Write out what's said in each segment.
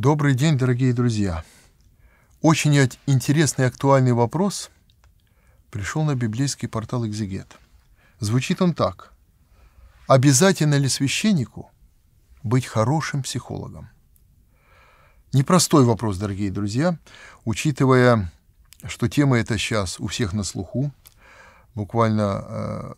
Добрый день, дорогие друзья! Очень интересный и актуальный вопрос пришел на библейский портал «Экзегет». Звучит он так. Обязательно ли священнику быть хорошим психологом? Непростой вопрос, дорогие друзья, учитывая, что тема эта сейчас у всех на слуху. Буквально э,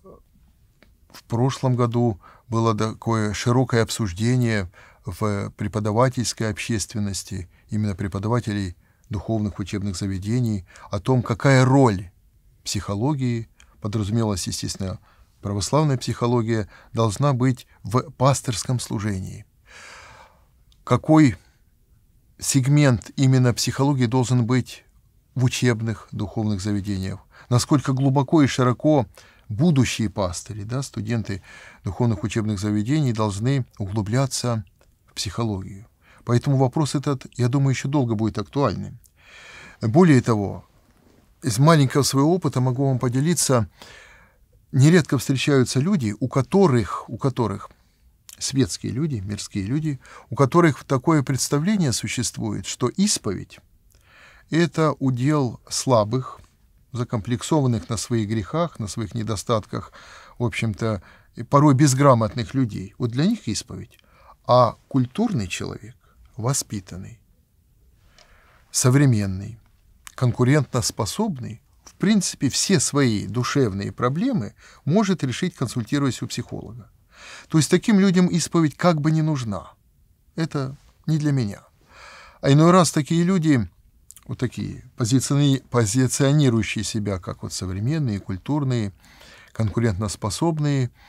в прошлом году было такое широкое обсуждение – в преподавательской общественности, именно преподавателей духовных учебных заведений, о том, какая роль психологии, подразумевалась, естественно, православная психология, должна быть в пасторском служении. Какой сегмент именно психологии должен быть в учебных духовных заведениях, насколько глубоко и широко будущие пастыри, да, студенты духовных учебных заведений должны углубляться психологию. Поэтому вопрос этот, я думаю, еще долго будет актуальным. Более того, из маленького своего опыта могу вам поделиться, нередко встречаются люди, у которых, у которых светские люди, мирские люди, у которых такое представление существует, что исповедь – это удел слабых, закомплексованных на своих грехах, на своих недостатках, в общем-то, порой безграмотных людей. Вот для них исповедь а культурный человек – воспитанный, современный, конкурентоспособный, в принципе, все свои душевные проблемы может решить, консультируясь у психолога. То есть таким людям исповедь как бы не нужна. Это не для меня. А иной раз такие люди, вот такие, позиционирующие себя как вот современные, культурные, конкурентоспособные –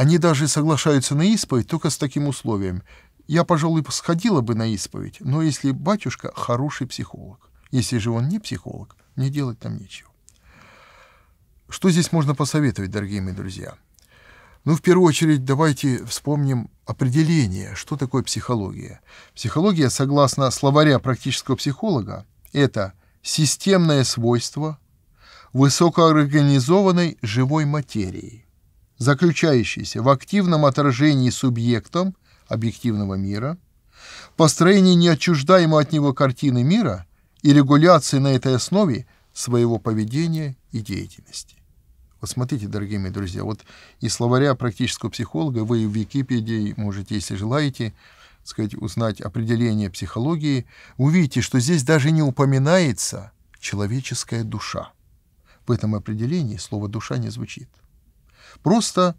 они даже соглашаются на исповедь только с таким условием. Я, пожалуй, сходила бы на исповедь, но если батюшка хороший психолог. Если же он не психолог, мне делать там нечего. Что здесь можно посоветовать, дорогие мои друзья? Ну, в первую очередь, давайте вспомним определение, что такое психология. Психология, согласно словаря практического психолога, это системное свойство высокоорганизованной живой материи – заключающийся в активном отражении субъектом объективного мира, построении неотчуждаемой от него картины мира и регуляции на этой основе своего поведения и деятельности. Вот смотрите, дорогие мои друзья, вот из словаря практического психолога вы в Википедии можете, если желаете, сказать, узнать определение психологии, увидите, что здесь даже не упоминается человеческая душа. В этом определении слово «душа» не звучит. Просто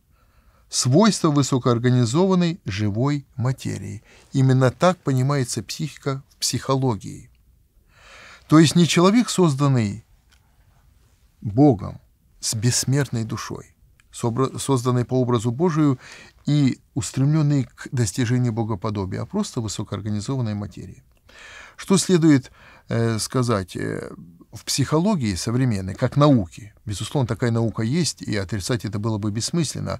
свойство высокоорганизованной живой материи. Именно так понимается психика в психологии. То есть не человек, созданный Богом, с бессмертной душой, созданный по образу Божию и устремленный к достижению богоподобия, а просто высокоорганизованной материи. Что следует э, сказать? Э, в психологии современной, как науки, безусловно, такая наука есть, и отрицать это было бы бессмысленно,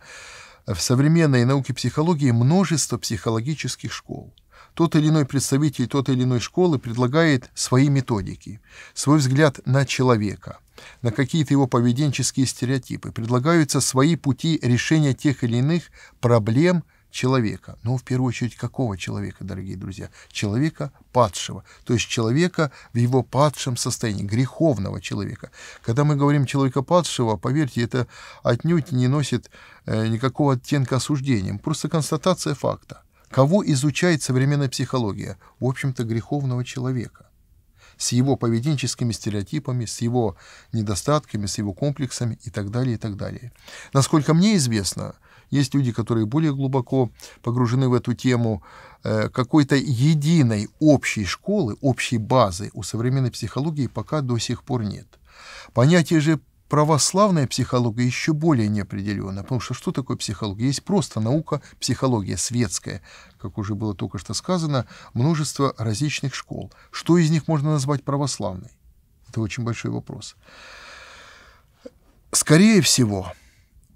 в современной науке психологии множество психологических школ. Тот или иной представитель тот или иной школы предлагает свои методики, свой взгляд на человека, на какие-то его поведенческие стереотипы, предлагаются свои пути решения тех или иных проблем – человека. Но ну, в первую очередь какого человека, дорогие друзья? Человека падшего, то есть человека в его падшем состоянии, греховного человека. Когда мы говорим человека падшего, поверьте, это отнюдь не носит э, никакого оттенка осуждения, просто констатация факта. Кого изучает современная психология? В общем-то, греховного человека с его поведенческими стереотипами, с его недостатками, с его комплексами и так далее, и так далее. Насколько мне известно, есть люди, которые более глубоко погружены в эту тему. Э, какой-то единой общей школы, общей базы у современной психологии пока до сих пор нет. Понятие же православная психология еще более неопределенна, потому что что такое психология? Есть просто наука психология светская, как уже было только что сказано, множество различных школ. Что из них можно назвать православной? Это очень большой вопрос. Скорее всего,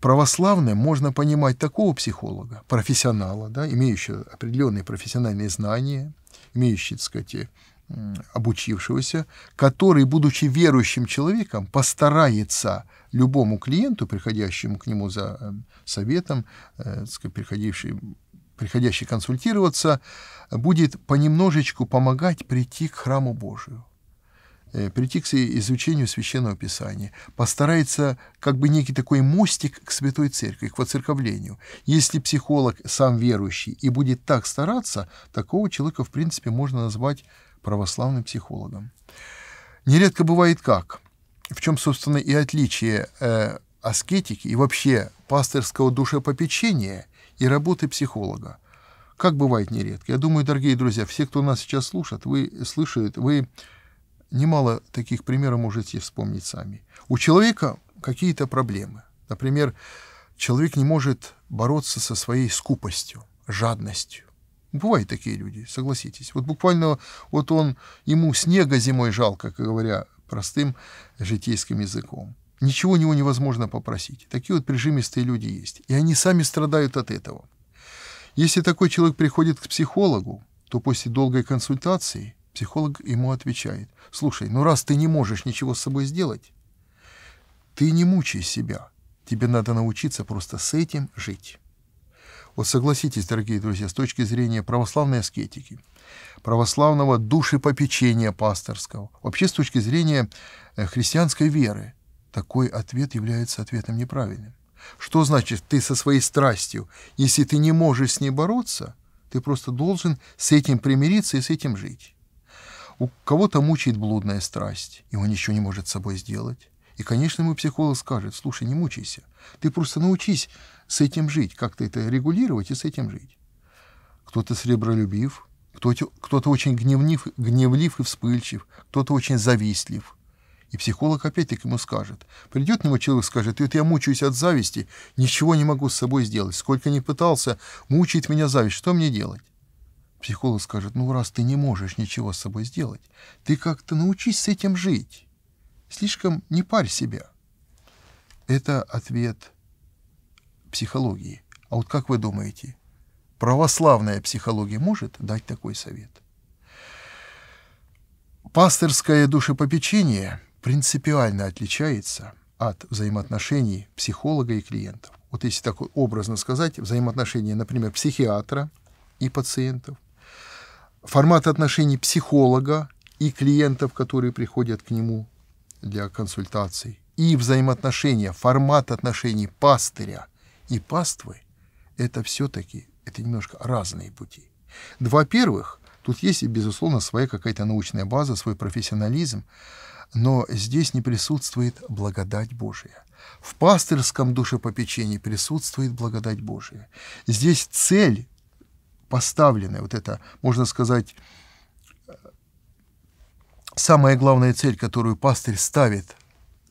православным можно понимать такого психолога, профессионала, да, имеющего определенные профессиональные знания, имеющего, так сказать, э, обучившегося, который, будучи верующим человеком, постарается любому клиенту, приходящему к нему за э, советом, э, приходивший, приходящий консультироваться, будет понемножечку помогать прийти к храму Божию. Э, прийти к изучению Священного Писания, постарается как бы некий такой мостик к Святой Церкви, к воцерковлению. Если психолог сам верующий и будет так стараться, такого человека, в принципе, можно назвать православным психологом. Нередко бывает как. В чем, собственно, и отличие э, аскетики и вообще пасторского душепопечения и работы психолога. Как бывает нередко. Я думаю, дорогие друзья, все, кто нас сейчас слушает, вы слышите, вы немало таких примеров можете вспомнить сами. У человека какие-то проблемы. Например, человек не может бороться со своей скупостью, жадностью. Бывают такие люди, согласитесь. Вот буквально вот он, ему снега зимой жалко, как говоря простым житейским языком. Ничего у него невозможно попросить. Такие вот прижимистые люди есть. И они сами страдают от этого. Если такой человек приходит к психологу, то после долгой консультации Психолог ему отвечает, слушай, ну раз ты не можешь ничего с собой сделать, ты не мучай себя, тебе надо научиться просто с этим жить. Вот согласитесь, дорогие друзья, с точки зрения православной аскетики, православного душепопечения пасторского, вообще с точки зрения э, христианской веры, такой ответ является ответом неправильным. Что значит ты со своей страстью? Если ты не можешь с ней бороться, ты просто должен с этим примириться и с этим жить. У кого-то мучает блудная страсть, и он ничего не может с собой сделать. И, конечно, ему психолог скажет, слушай, не мучайся, ты просто научись с этим жить, как-то это регулировать и с этим жить. Кто-то сребролюбив, кто-то, очень гневнив, гневлив и вспыльчив, кто-то очень завистлив. И психолог опять-таки ему скажет. Придет к нему человек, скажет, вот я мучаюсь от зависти, ничего не могу с собой сделать, сколько ни пытался, мучает меня зависть, что мне делать? Психолог скажет, ну раз ты не можешь ничего с собой сделать, ты как-то научись с этим жить. Слишком не парь себя. Это ответ психологии. А вот как вы думаете, православная психология может дать такой совет? Пасторское душепопечение принципиально отличается от взаимоотношений психолога и клиентов. Вот если так образно сказать, взаимоотношения, например, психиатра и пациентов, формат отношений психолога и клиентов, которые приходят к нему для консультаций, и взаимоотношения, формат отношений пастыря и паствы – это все-таки это немножко разные пути. Во-первых, тут есть, безусловно, своя какая-то научная база, свой профессионализм, но здесь не присутствует благодать Божия. В пастырском душепопечении присутствует благодать Божия. Здесь цель поставленная, вот это можно сказать, самая главная цель, которую пастырь ставит,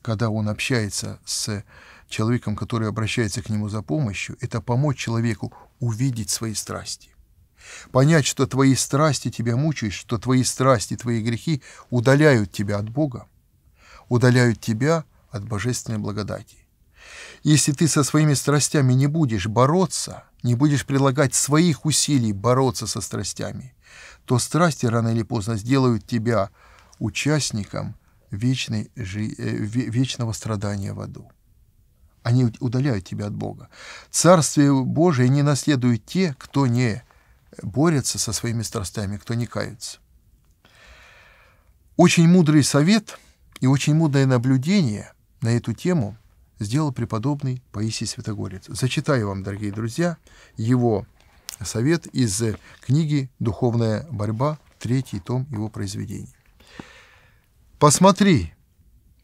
когда он общается с человеком, который обращается к нему за помощью, это помочь человеку увидеть свои страсти. Понять, что твои страсти тебя мучают, что твои страсти, твои грехи удаляют тебя от Бога, удаляют тебя от божественной благодати. Если ты со своими страстями не будешь бороться, не будешь прилагать своих усилий бороться со страстями, то страсти рано или поздно сделают тебя участником вечной, э, вечного страдания в аду. Они удаляют тебя от Бога. Царствие Божие не наследуют те, кто не борется со своими страстями, кто не кается. Очень мудрый совет и очень мудрое наблюдение на эту тему – сделал преподобный Паисий Святогорец. Зачитаю вам, дорогие друзья, его совет из книги «Духовная борьба», третий том его произведений. «Посмотри,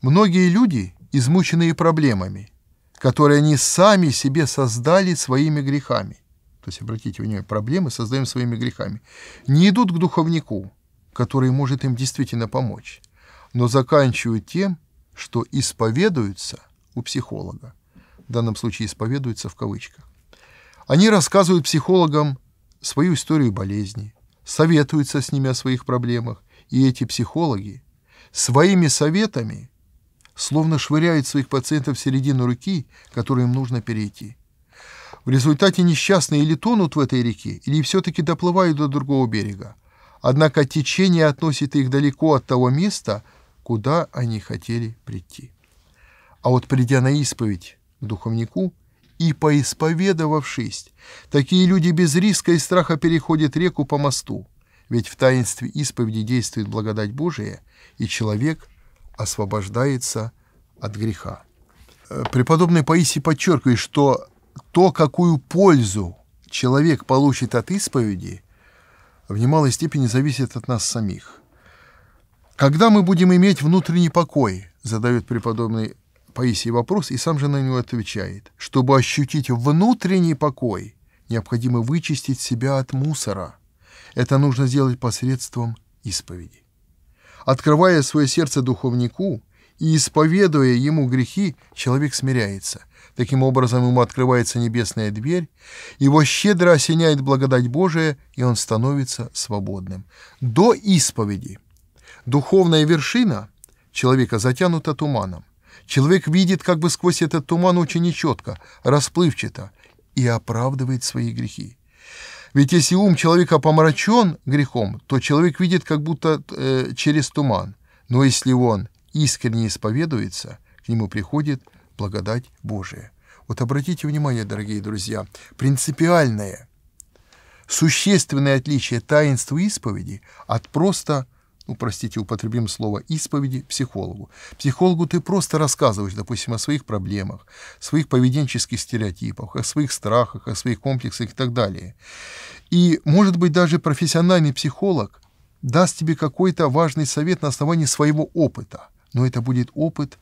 многие люди, измученные проблемами, которые они сами себе создали своими грехами, то есть, обратите внимание, проблемы создаем своими грехами, не идут к духовнику, который может им действительно помочь, но заканчивают тем, что исповедуются – у психолога. В данном случае исповедуется в кавычках. Они рассказывают психологам свою историю болезни, советуются с ними о своих проблемах, и эти психологи своими советами словно швыряют своих пациентов в середину реки, которую им нужно перейти. В результате несчастные или тонут в этой реке, или все-таки доплывают до другого берега. Однако течение относит их далеко от того места, куда они хотели прийти. А вот придя на исповедь духовнику и поисповедовавшись, такие люди без риска и страха переходят реку по мосту, ведь в таинстве исповеди действует благодать Божия, и человек освобождается от греха. Э, преподобный Паисий подчеркивает, что то, какую пользу человек получит от исповеди, в немалой степени зависит от нас самих. Когда мы будем иметь внутренний покой, задает преподобный Паисий вопрос и сам же на него отвечает. Чтобы ощутить внутренний покой, необходимо вычистить себя от мусора. Это нужно сделать посредством исповеди. Открывая свое сердце духовнику и исповедуя ему грехи, человек смиряется. Таким образом ему открывается небесная дверь, его щедро осеняет благодать Божия, и он становится свободным. До исповеди духовная вершина человека затянута туманом. Человек видит как бы сквозь этот туман очень нечетко, расплывчато и оправдывает свои грехи. Ведь если ум человека помрачен грехом, то человек видит как будто э, через туман. Но если он искренне исповедуется, к нему приходит благодать Божия. Вот обратите внимание, дорогие друзья, принципиальное, существенное отличие таинства исповеди от просто ну, простите, употребим слово «исповеди» психологу. Психологу ты просто рассказываешь, допустим, о своих проблемах, своих поведенческих стереотипах, о своих страхах, о своих комплексах и так далее. И, может быть, даже профессиональный психолог даст тебе какой-то важный совет на основании своего опыта. Но это будет опыт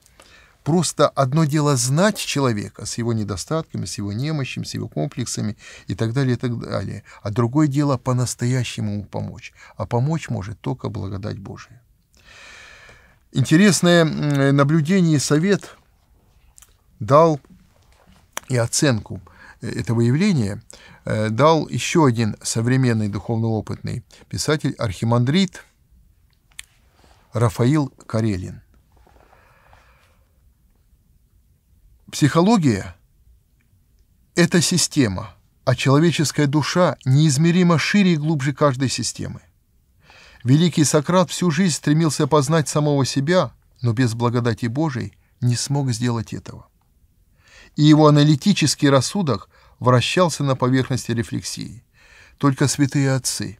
Просто одно дело знать человека с его недостатками, с его немощью, с его комплексами и так далее, и так далее. А другое дело по-настоящему ему помочь. А помочь может только благодать Божия. Интересное наблюдение и совет дал и оценку э, этого явления э, дал еще один современный духовно опытный писатель, архимандрит Рафаил Карелин – Психология — это система, а человеческая душа неизмеримо шире и глубже каждой системы. Великий Сократ всю жизнь стремился познать самого себя, но без благодати Божией не смог сделать этого. И его аналитический рассудок вращался на поверхности рефлексии. Только святые отцы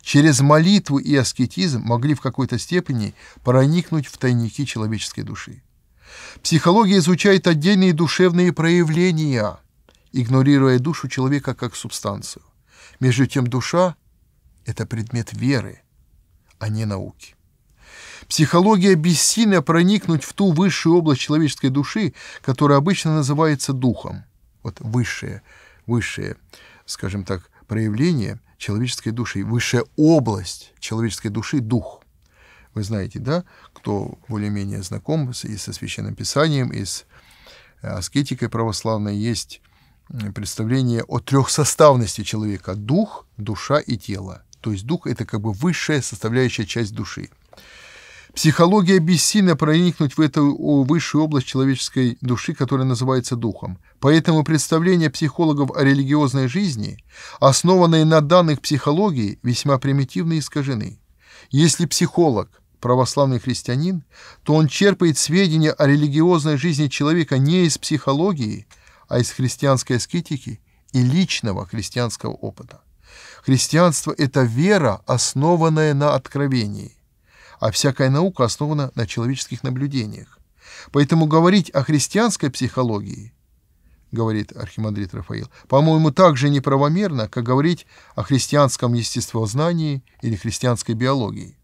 через молитву и аскетизм могли в какой-то степени проникнуть в тайники человеческой души. Психология изучает отдельные душевные проявления, игнорируя душу человека как субстанцию. Между тем душа – это предмет веры, а не науки. Психология бессильна проникнуть в ту высшую область человеческой души, которая обычно называется духом. Вот высшее, высшее, скажем так, проявление человеческой души, высшая область человеческой души – дух. Вы знаете, да, кто более-менее знаком и со Священным Писанием, и с э, аскетикой православной, есть представление о трехсоставности человека – дух, душа и тело. То есть дух – это как бы высшая составляющая часть души. Психология бессильна проникнуть в эту высшую область человеческой души, которая называется духом. Поэтому представления психологов о религиозной жизни, основанные на данных психологии, весьма примитивны и искажены. Если психолог православный христианин, то он черпает сведения о религиозной жизни человека не из психологии, а из христианской аскетики и личного христианского опыта. Христианство – это вера, основанная на откровении, а всякая наука основана на человеческих наблюдениях. Поэтому говорить о христианской психологии, говорит архимандрит Рафаил, по-моему, так же неправомерно, как говорить о христианском естествознании или христианской биологии.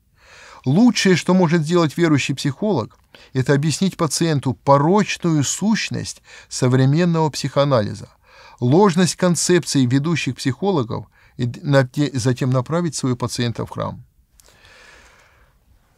Лучшее, что может сделать верующий психолог, это объяснить пациенту порочную сущность современного психоанализа, ложность концепций ведущих психологов и затем направить своего пациента в храм.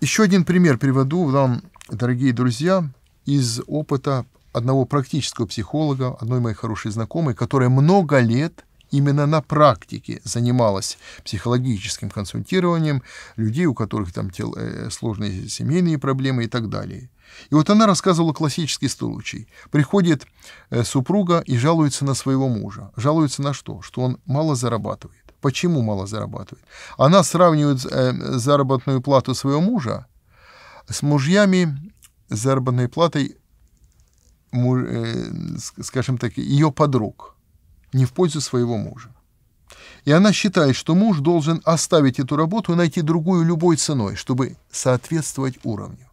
Еще один пример приведу вам, дорогие друзья, из опыта одного практического психолога, одной моей хорошей знакомой, которая много лет – именно на практике занималась психологическим консультированием людей, у которых там тел, э, сложные семейные проблемы и так далее. И вот она рассказывала классический случай. Приходит э, супруга и жалуется на своего мужа. Жалуется на что? Что он мало зарабатывает. Почему мало зарабатывает? Она сравнивает э, заработную плату своего мужа с мужьями заработной платой, муж, э, скажем так, ее подруг – не в пользу своего мужа. И она считает, что муж должен оставить эту работу и найти другую любой ценой, чтобы соответствовать уровню.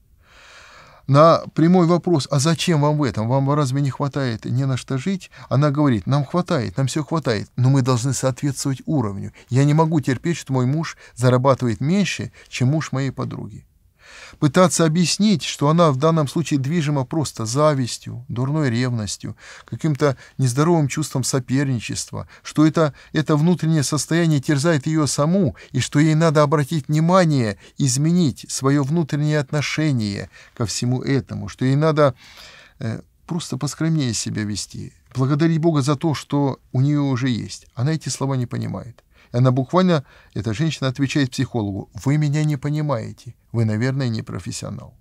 На прямой вопрос, а зачем вам в этом, вам разве не хватает не на что жить, она говорит, нам хватает, нам все хватает, но мы должны соответствовать уровню. Я не могу терпеть, что мой муж зарабатывает меньше, чем муж моей подруги. Пытаться объяснить, что она в данном случае движима просто завистью, дурной ревностью, каким-то нездоровым чувством соперничества, что это, это внутреннее состояние терзает ее саму, и что ей надо обратить внимание, изменить свое внутреннее отношение ко всему этому, что ей надо э, просто поскромнее себя вести, благодарить Бога за то, что у нее уже есть. Она эти слова не понимает. И она буквально, эта женщина отвечает психологу, «Вы меня не понимаете, вы, наверное, не профессионал».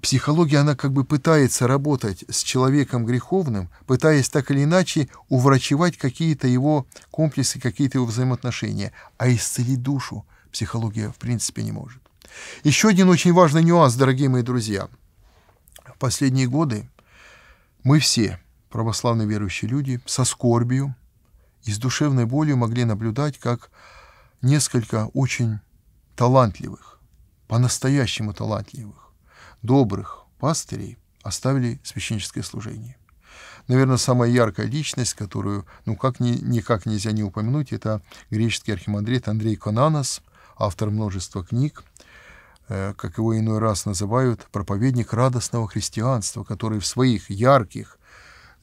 Психология, она как бы пытается работать с человеком греховным, пытаясь так или иначе уврачевать какие-то его комплексы, какие-то его взаимоотношения, а исцелить душу психология в принципе не может. Еще один очень важный нюанс, дорогие мои друзья. В последние годы мы все, православные верующие люди, со скорбью – и с душевной болью могли наблюдать, как несколько очень талантливых, по-настоящему талантливых, добрых пастырей оставили священническое служение. Наверное, самая яркая личность, которую, ну, как ни, никак нельзя не упомянуть, это греческий архимандрит Андрей Конанос, автор множества книг, э, как его иной раз называют, проповедник радостного христианства, который в своих ярких,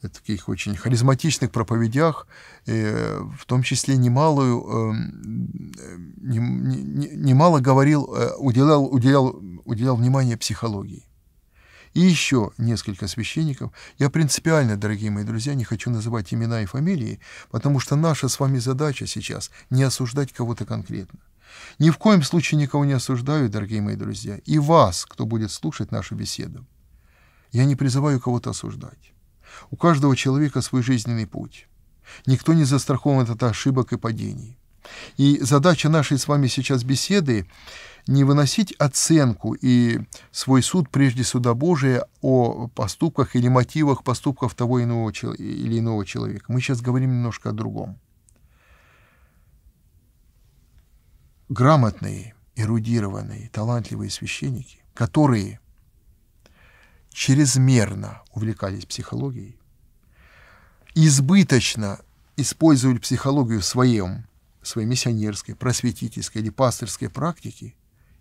Э, таких очень харизматичных проповедях, э, в том числе немалую, эм, э, немало говорил, уделял, уделял, уделял внимание психологии. И еще несколько священников. Я принципиально, дорогие мои друзья, не хочу называть имена и фамилии, потому что наша с вами задача сейчас не осуждать кого-то конкретно. Ни в коем случае никого не осуждаю, дорогие мои друзья, и вас, кто будет слушать нашу беседу. Я не призываю кого-то осуждать. У каждого человека свой жизненный путь. Никто не застрахован от ошибок и падений. И задача нашей с вами сейчас беседы — не выносить оценку и свой суд прежде суда Божия о поступках или мотивах поступков того иного, или иного человека. Мы сейчас говорим немножко о другом. Грамотные, эрудированные, талантливые священники, которые — чрезмерно увлекались психологией, избыточно использовали психологию в своем, в своей миссионерской, просветительской или пастырской практике,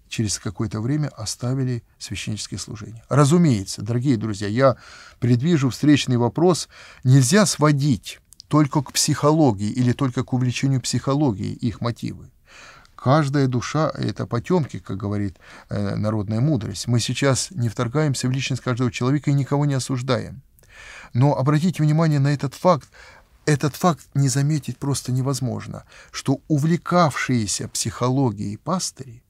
через какое-то время оставили священнические служения. Разумеется, дорогие друзья, я предвижу встречный вопрос. Нельзя сводить только к психологии или только к увлечению психологии их мотивы. Каждая душа — это потемки, как говорит э, народная мудрость. Мы сейчас не вторгаемся в личность каждого человека и никого не осуждаем. Но обратите внимание на этот факт. Этот факт не заметить просто невозможно, что увлекавшиеся психологией пастыри,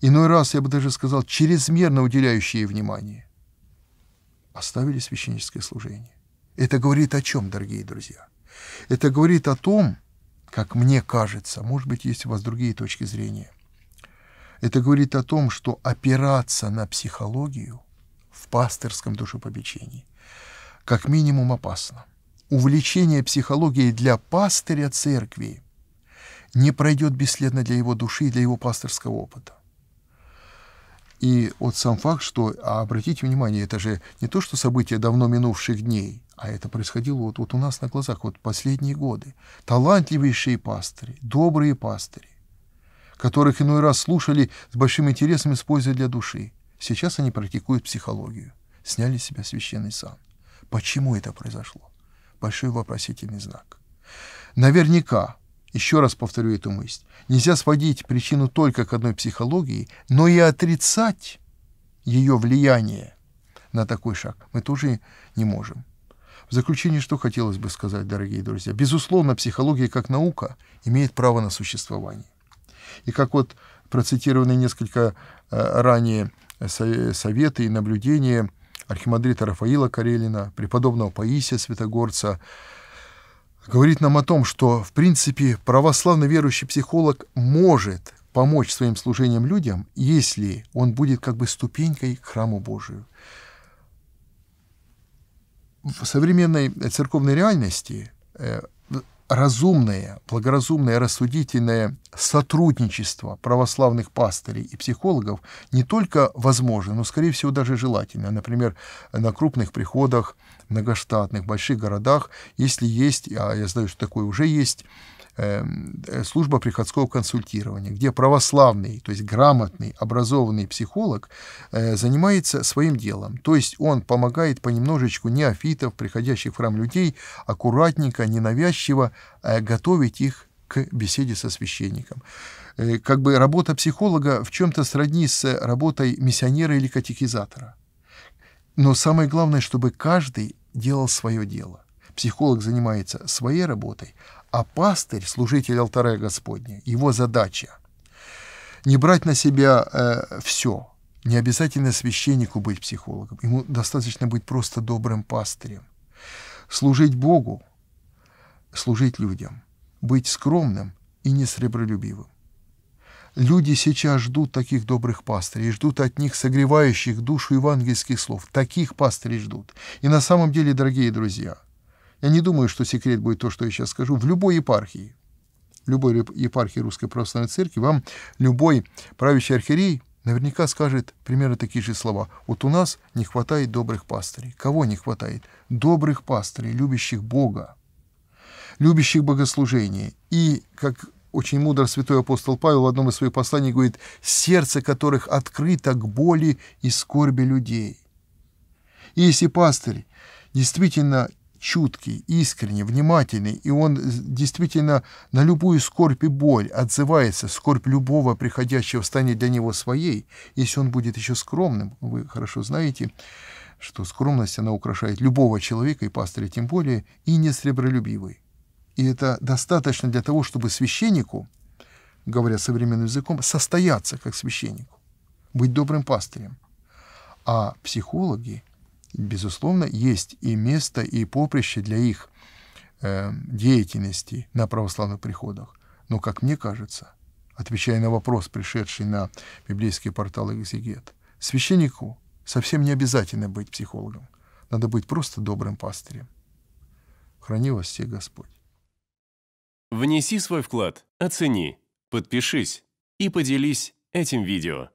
иной раз, я бы даже сказал, чрезмерно уделяющие внимание, оставили священническое служение. Это говорит о чем, дорогие друзья? Это говорит о том, как мне кажется. Может быть, есть у вас другие точки зрения. Это говорит о том, что опираться на психологию в пастырском душепопечении как минимум опасно. Увлечение психологией для пастыря церкви не пройдет бесследно для его души и для его пасторского опыта. И вот сам факт, что, а обратите внимание, это же не то, что события давно минувших дней – а это происходило вот, вот у нас на глазах, вот последние годы. Талантливейшие пастыри, добрые пастыри, которых иной раз слушали с большим интересом, используя для души. Сейчас они практикуют психологию, сняли с себя священный сан. Почему это произошло? Большой вопросительный знак. Наверняка, еще раз повторю эту мысль, нельзя сводить причину только к одной психологии, но и отрицать ее влияние на такой шаг мы тоже не можем. В заключение, что хотелось бы сказать, дорогие друзья. Безусловно, психология как наука имеет право на существование. И как вот процитированы несколько э, ранее советы и наблюдения архимандрита Рафаила Карелина, преподобного Паисия Святогорца, говорит нам о том, что, в принципе, православный верующий психолог может помочь своим служением людям, если он будет как бы ступенькой к храму Божию в современной э, церковной реальности э, разумное, благоразумное, рассудительное сотрудничество православных пастырей и психологов не только возможно, но, скорее всего, даже желательно. Например, на крупных приходах, многоштатных, больших городах, если есть, а я знаю, что такое уже есть, Эм, э, служба приходского консультирования, где православный, то есть грамотный, образованный психолог э, занимается своим делом. То есть он помогает понемножечку неофитов, приходящих в храм людей, аккуратненько, ненавязчиво э, готовить их к беседе со священником. Как бы работа психолога в чем-то сродни с работой миссионера или катехизатора. Но самое главное, чтобы каждый делал свое дело. Психолог занимается своей работой, а пастырь, служитель алтаря Господня, его задача не брать на себя э, все. Не обязательно священнику быть психологом. Ему достаточно быть просто добрым пастырем. Служить Богу, служить людям, быть скромным и не сребролюбивым. Люди сейчас ждут таких добрых пастырей, ждут от них согревающих душу евангельских слов. Таких пастырей ждут. И на самом деле, дорогие друзья – я не думаю, что секрет будет то, что я сейчас скажу. В любой епархии, любой епархии Русской Православной Церкви, вам любой правящий архиерей наверняка скажет примерно такие же слова. Вот у нас не хватает добрых пастырей. Кого не хватает? Добрых пастырей, любящих Бога, любящих богослужение. И, как очень мудро святой апостол Павел в одном из своих посланий говорит, сердце которых открыто к боли и скорби людей. И если пастырь действительно чуткий, искренний, внимательный, и он э, действительно на любую скорбь и боль отзывается, скорбь любого приходящего станет для него своей, если он будет еще скромным. Вы хорошо знаете, что скромность, она украшает любого человека, и пастыря тем более, и не сребролюбивый. И это достаточно для того, чтобы священнику, говоря современным языком, состояться как священнику, быть добрым пастырем. А психологи — безусловно, есть и место, и поприще для их э, деятельности на православных приходах. Но, как мне кажется, отвечая на вопрос, пришедший на библейский портал «Экзегет», священнику совсем не обязательно быть психологом. Надо быть просто добрым пастырем. Храни вас все Господь. Внеси свой вклад, оцени, подпишись и поделись этим видео.